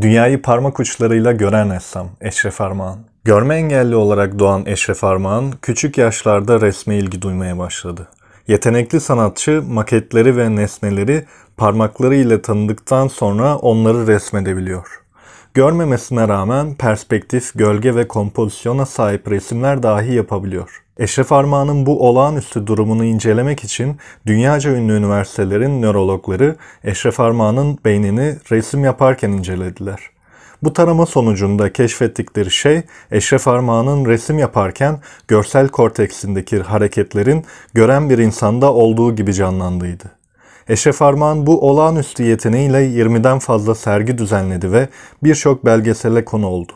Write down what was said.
Dünyayı parmak uçlarıyla gören ressam Eşref Armağan. Görme engelli olarak doğan Eşref Armağan, küçük yaşlarda resme ilgi duymaya başladı. Yetenekli sanatçı maketleri ve nesneleri parmakları ile tanıdıktan sonra onları resmedebiliyor. Görmemesine rağmen perspektif, gölge ve kompozisyona sahip resimler dahi yapabiliyor. Eşref Armağan'ın bu olağanüstü durumunu incelemek için dünyaca ünlü üniversitelerin nörologları Eşref Armağan'ın beynini resim yaparken incelediler. Bu tarama sonucunda keşfettikleri şey Eşref Armağan'ın resim yaparken görsel korteksindeki hareketlerin gören bir insanda olduğu gibi canlandıydı. Eşref Armağan bu olağanüstü yeteneğiyle 20'den fazla sergi düzenledi ve birçok belgesele konu oldu.